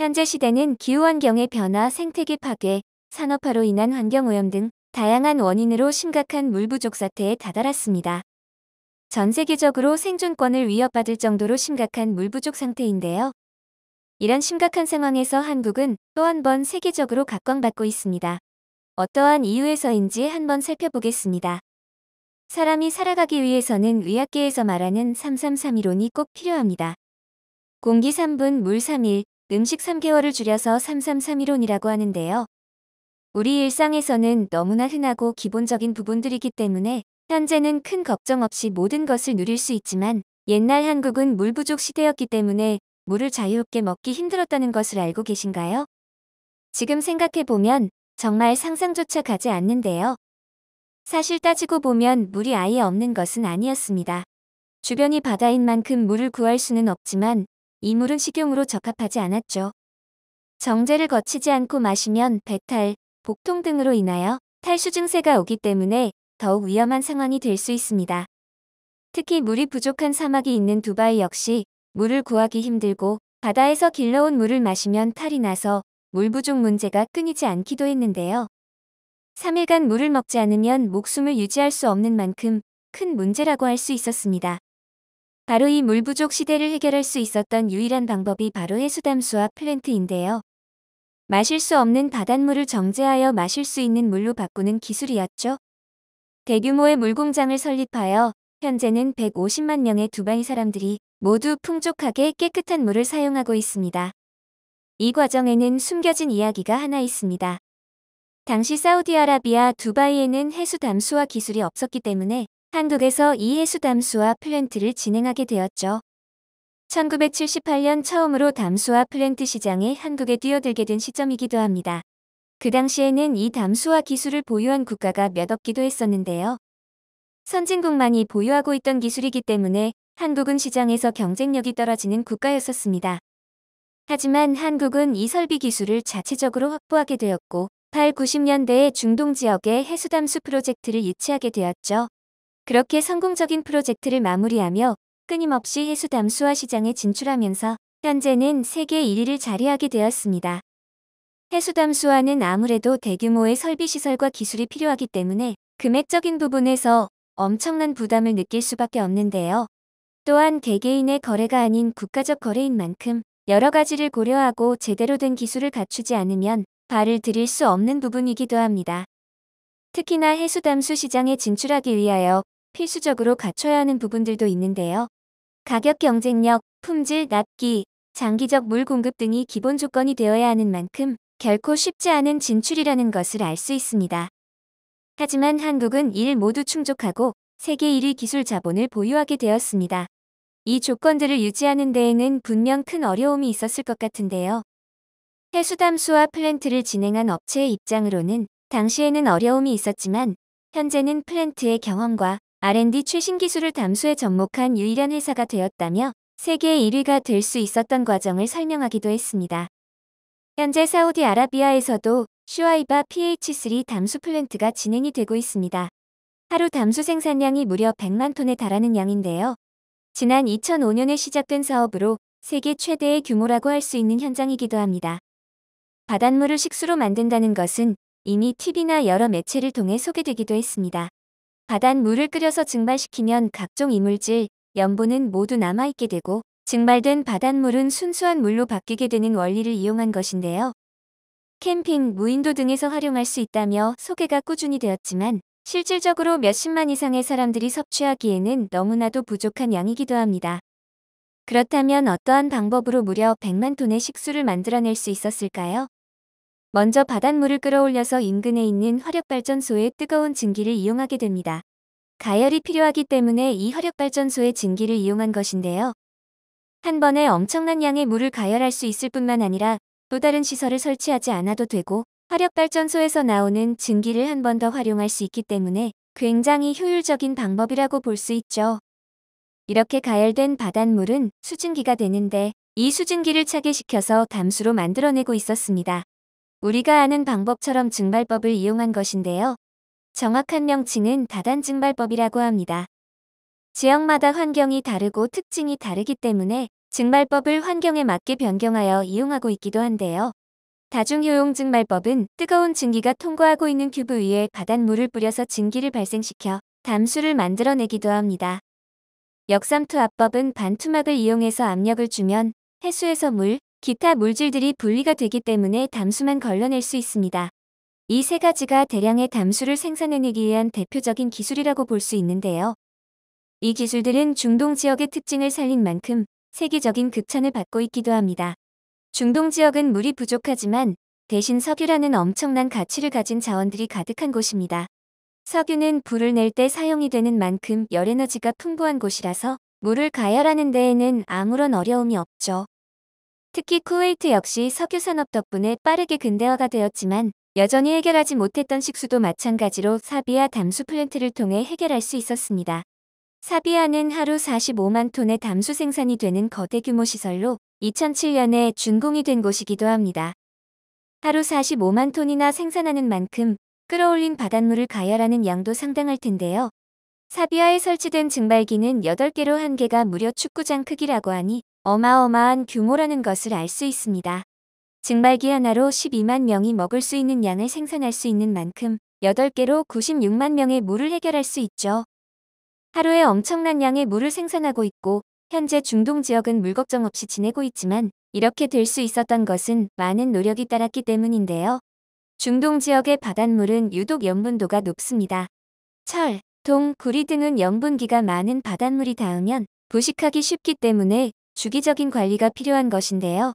현재 시대는 기후환경의 변화, 생태계 파괴, 산업화로 인한 환경오염 등 다양한 원인으로 심각한 물부족 사태에 다다랐습니다. 전 세계적으로 생존권을 위협받을 정도로 심각한 물부족 상태인데요. 이런 심각한 상황에서 한국은 또 한 번 세계적으로 각광받고 있습니다. 어떠한 이유에서인지 한번 살펴보겠습니다. 사람이 살아가기 위해서는 의학계에서 말하는 3 3 3 1론이꼭 필요합니다. 공기 3분, 물 3일, 음식 3개월을 줄여서 333이론이라고 하는데요. 우리 일상에서는 너무나 흔하고 기본적인 부분들이기 때문에 현재는 큰 걱정 없이 모든 것을 누릴 수 있지만 옛날 한국은 물 부족 시대였기 때문에 물을 자유롭게 먹기 힘들었다는 것을 알고 계신가요? 지금 생각해보면 정말 상상조차 가지 않는데요. 사실 따지고 보면 물이 아예 없는 것은 아니었습니다. 주변이 바다인 만큼 물을 구할 수는 없지만 이물은 식용으로 적합하지 않았죠. 정제를 거치지 않고 마시면 배탈, 복통 등으로 인하여 탈수 증세가 오기 때문에 더욱 위험한 상황이 될 수 있습니다. 특히 물이 부족한 사막이 있는 두바이 역시 물을 구하기 힘들고 바다에서 길러온 물을 마시면 탈이 나서 물 부족 문제가 끊이지 않기도 했는데요. 3일간 물을 먹지 않으면 목숨을 유지할 수 없는 만큼 큰 문제라고 할 수 있었습니다. 바로 이 물 부족 시대를 해결할 수 있었던 유일한 방법이 바로 해수담수와 플랜트인데요. 마실 수 없는 바닷물을 정제하여 마실 수 있는 물로 바꾸는 기술이었죠. 대규모의 물공장을 설립하여 현재는 150만 명의 두바이 사람들이 모두 풍족하게 깨끗한 물을 사용하고 있습니다. 이 과정에는 숨겨진 이야기가 하나 있습니다. 당시 사우디아라비아 두바이에는 해수 담수와 기술이 없었기 때문에 한국에서 이 해수담수화 플랜트를 진행하게 되었죠. 1978년 처음으로 담수화 플랜트 시장에 한국에 뛰어들게 된 시점이기도 합니다. 그 당시에는 이 담수화 기술을 보유한 국가가 몇 없기도 했었는데요. 선진국만이 보유하고 있던 기술이기 때문에 한국은 시장에서 경쟁력이 떨어지는 국가였었습니다. 하지만 한국은 이 설비 기술을 자체적으로 확보하게 되었고 8, 90년대에 중동 지역에 해수담수 프로젝트를 유치하게 되었죠. 그렇게 성공적인 프로젝트를 마무리하며 끊임없이 해수 담수화 시장에 진출하면서 현재는 세계 1위를 자리하게 되었습니다. 해수 담수화는 아무래도 대규모의 설비 시설과 기술이 필요하기 때문에 금액적인 부분에서 엄청난 부담을 느낄 수밖에 없는데요. 또한 개개인의 거래가 아닌 국가적 거래인 만큼 여러 가지를 고려하고 제대로 된 기술을 갖추지 않으면 발을 들일 수 없는 부분이기도 합니다. 특히나 해수담수 시장에 진출하기 위하여 필수적으로 갖춰야 하는 부분들도 있는데요. 가격 경쟁력, 품질 납기, 장기적 물 공급 등이 기본 조건이 되어야 하는 만큼 결코 쉽지 않은 진출이라는 것을 알 수 있습니다. 하지만 한국은 일 모두 충족하고 세계 1위 기술 자본을 보유하게 되었습니다. 이 조건들을 유지하는 데에는 분명 큰 어려움이 있었을 것 같은데요. 해수담수와 플랜트를 진행한 업체의 입장으로는 당시에는 어려움이 있었지만 현재는 플랜트의 경험과 R&D 최신 기술을 담수에 접목한 유일한 회사가 되었다며 세계 1위가 될 수 있었던 과정을 설명하기도 했습니다. 현재 사우디아라비아에서도 슈아이바 PH3 담수 플랜트가 진행이 되고 있습니다. 하루 담수 생산량이 무려 100만 톤에 달하는 양인데요. 지난 2005년에 시작된 사업으로 세계 최대의 규모라고 할 수 있는 현장이기도 합니다. 바닷물을 식수로 만든다는 것은 이미 TV나 여러 매체를 통해 소개되기도 했습니다. 바닷물을 끓여서 증발시키면 각종 이물질, 염분은 모두 남아있게 되고 증발된 바닷물은 순수한 물로 바뀌게 되는 원리를 이용한 것인데요. 캠핑, 무인도 등에서 활용할 수 있다며 소개가 꾸준히 되었지만 실질적으로 몇십만 이상의 사람들이 섭취하기에는 너무나도 부족한 양이기도 합니다. 그렇다면 어떠한 방법으로 무려 100만 톤의 식수를 만들어낼 수 있었을까요? 먼저 바닷물을 끌어올려서 인근에 있는 화력발전소의 뜨거운 증기를 이용하게 됩니다. 가열이 필요하기 때문에 이 화력발전소의 증기를 이용한 것인데요. 한 번에 엄청난 양의 물을 가열할 수 있을 뿐만 아니라 또 다른 시설을 설치하지 않아도 되고 화력발전소에서 나오는 증기를 한 번 더 활용할 수 있기 때문에 굉장히 효율적인 방법이라고 볼 수 있죠. 이렇게 가열된 바닷물은 수증기가 되는데 이 수증기를 차게 시켜서 담수로 만들어내고 있었습니다. 우리가 아는 방법처럼 증발법을 이용한 것인데요. 정확한 명칭은 다단증발법이라고 합니다. 지역마다 환경이 다르고 특징이 다르기 때문에 증발법을 환경에 맞게 변경하여 이용하고 있기도 한데요. 다중효용증발법은 뜨거운 증기가 통과하고 있는 큐브 위에 바닷물을 뿌려서 증기를 발생시켜 담수를 만들어내기도 합니다. 역삼투 압법은 반투막을 이용해서 압력을 주면 해수에서 물, 기타 물질들이 분리가 되기 때문에 담수만 걸러낼 수 있습니다. 이세 가지가 대량의 담수를 생산해내기 위한 대표적인 기술이라고 볼 수 있는데요. 이 기술들은 중동 지역의 특징을 살린 만큼 세계적인 극찬을 받고 있기도 합니다. 중동 지역은 물이 부족하지만 대신 석유라는 엄청난 가치를 가진 자원들이 가득한 곳입니다. 석유는 불을 낼 때 사용이 되는 만큼 열에너지가 풍부한 곳이라서 물을 가열하는 데에는 아무런 어려움이 없죠. 특히 쿠웨이트 역시 석유산업 덕분에 빠르게 근대화가 되었지만 여전히 해결하지 못했던 식수도 마찬가지로 사비아 담수 플랜트를 통해 해결할 수 있었습니다. 사비아는 하루 45만 톤의 담수 생산이 되는 거대 규모 시설로 2007년에 준공이 된 곳이기도 합니다. 하루 45만 톤이나 생산하는 만큼 끌어올린 바닷물을 가열하는 양도 상당할 텐데요. 사비아에 설치된 증발기는 8개로 한 개가 무려 축구장 크기라고 하니 어마어마한 규모라는 것을 알 수 있습니다. 증발기 하나로 12만 명이 먹을 수 있는 양을 생산할 수 있는 만큼 8개로 96만 명의 물을 해결할 수 있죠. 하루에 엄청난 양의 물을 생산하고 있고 현재 중동 지역은 물 걱정 없이 지내고 있지만 이렇게 될 수 있었던 것은 많은 노력이 따랐기 때문인데요. 중동 지역의 바닷물은 유독 염분도가 높습니다. 철, 동, 구리 등은 염분기가 많은 바닷물이 닿으면 부식하기 쉽기 때문에 주기적인 관리가 필요한 것인데요.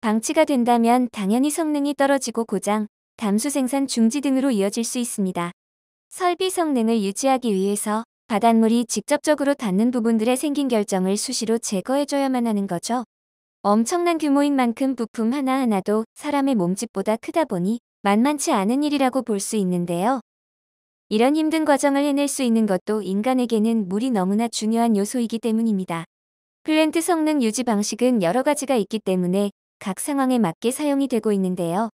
방치가 된다면 당연히 성능이 떨어지고 고장, 담수 생산 중지 등으로 이어질 수 있습니다. 설비 성능을 유지하기 위해서 바닷물이 직접적으로 닿는 부분들에 생긴 결정을 수시로 제거해줘야만 하는 거죠. 엄청난 규모인 만큼 부품 하나하나도 사람의 몸집보다 크다 보니 만만치 않은 일이라고 볼 수 있는데요. 이런 힘든 과정을 해낼 수 있는 것도 인간에게는 물이 너무나 중요한 요소이기 때문입니다. 플랜트 성능 유지 방식은 여러 가지가 있기 때문에 각 상황에 맞게 사용이 되고 있는데요.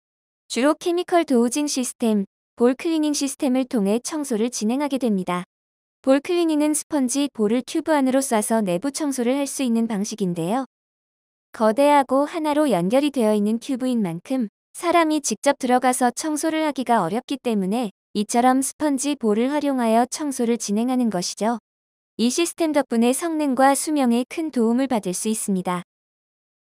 주로 케미컬 도우징 시스템, 볼 클리닝 시스템을 통해 청소를 진행하게 됩니다. 볼 클리닝은 스펀지 볼을 튜브 안으로 쏴서 내부 청소를 할 수 있는 방식인데요. 거대하고 하나로 연결이 되어 있는 튜브인 만큼 사람이 직접 들어가서 청소를 하기가 어렵기 때문에 이처럼 스펀지 볼을 활용하여 청소를 진행하는 것이죠. 이 시스템 덕분에 성능과 수명에 큰 도움을 받을 수 있습니다.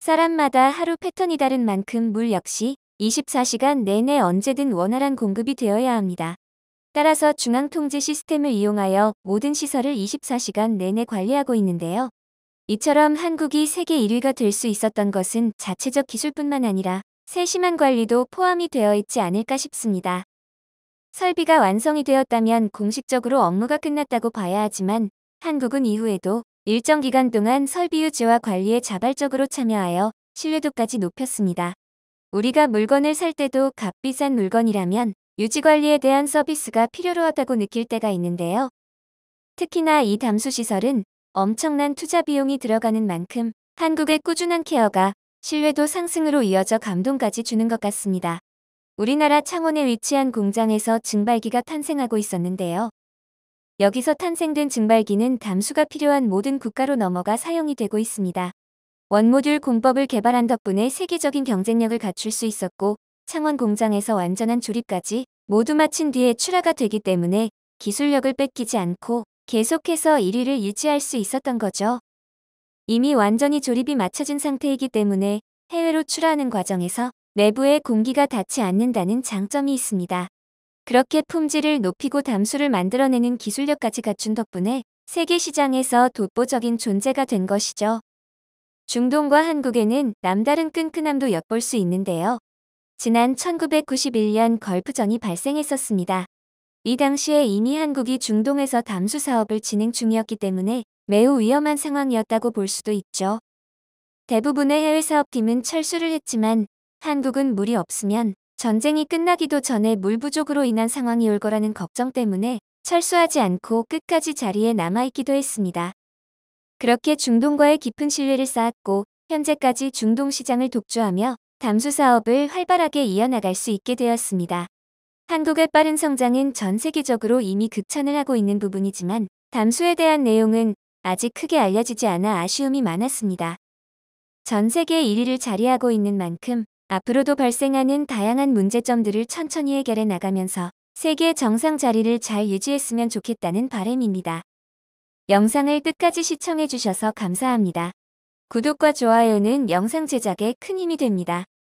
사람마다 하루 패턴이 다른 만큼 물 역시 24시간 내내 언제든 원활한 공급이 되어야 합니다. 따라서 중앙통제 시스템을 이용하여 모든 시설을 24시간 내내 관리하고 있는데요. 이처럼 한국이 세계 1위가 될 수 있었던 것은 자체적 기술뿐만 아니라 세심한 관리도 포함이 되어 있지 않을까 싶습니다. 설비가 완성이 되었다면 공식적으로 업무가 끝났다고 봐야 하지만 한국은 이후에도 일정 기간 동안 설비 유지와 관리에 자발적으로 참여하여 신뢰도까지 높였습니다. 우리가 물건을 살 때도 값비싼 물건이라면 유지관리에 대한 서비스가 필요로 하다고 느낄 때가 있는데요. 특히나 이 담수시설은 엄청난 투자 비용이 들어가는 만큼 한국의 꾸준한 케어가 신뢰도 상승으로 이어져 감동까지 주는 것 같습니다. 우리나라 창원에 위치한 공장에서 증발기가 탄생하고 있었는데요. 여기서 탄생된 증발기는 담수가 필요한 모든 국가로 넘어가 사용이 되고 있습니다. 원모듈 공법을 개발한 덕분에 세계적인 경쟁력을 갖출 수 있었고 창원 공장에서 완전한 조립까지 모두 마친 뒤에 출하가 되기 때문에 기술력을 뺏기지 않고 계속해서 1위를 유지할 수 있었던 거죠. 이미 완전히 조립이 맞춰진 상태이기 때문에 해외로 출하하는 과정에서 내부에 공기가 닿지 않는다는 장점이 있습니다. 그렇게 품질을 높이고 담수를 만들어내는 기술력까지 갖춘 덕분에 세계 시장에서 독보적인 존재가 된 것이죠. 중동과 한국에는 남다른 끈끈함도 엿볼 수 있는데요. 지난 1991년 걸프전이 발생했었습니다. 이 당시에 이미 한국이 중동에서 담수 사업을 진행 중이었기 때문에 매우 위험한 상황이었다고 볼 수도 있죠. 대부분의 해외 사업팀은 철수를 했지만 한국은 물이 없으면 전쟁이 끝나기도 전에 물 부족으로 인한 상황이 올 거라는 걱정 때문에 철수하지 않고 끝까지 자리에 남아있기도 했습니다. 그렇게 중동과의 깊은 신뢰를 쌓았고 현재까지 중동 시장을 독주하며 담수 사업을 활발하게 이어나갈 수 있게 되었습니다. 한국의 빠른 성장은 전 세계적으로 이미 극찬을 하고 있는 부분이지만 담수에 대한 내용은 아직 크게 알려지지 않아 아쉬움이 많았습니다. 전 세계 1위를 자리하고 있는 만큼 앞으로도 발생하는 다양한 문제점들을 천천히 해결해 나가면서 세계 정상 자리를 잘 유지했으면 좋겠다는 바램입니다. 영상을 끝까지 시청해주셔서 감사합니다. 구독과 좋아요는 영상 제작에 큰 힘이 됩니다.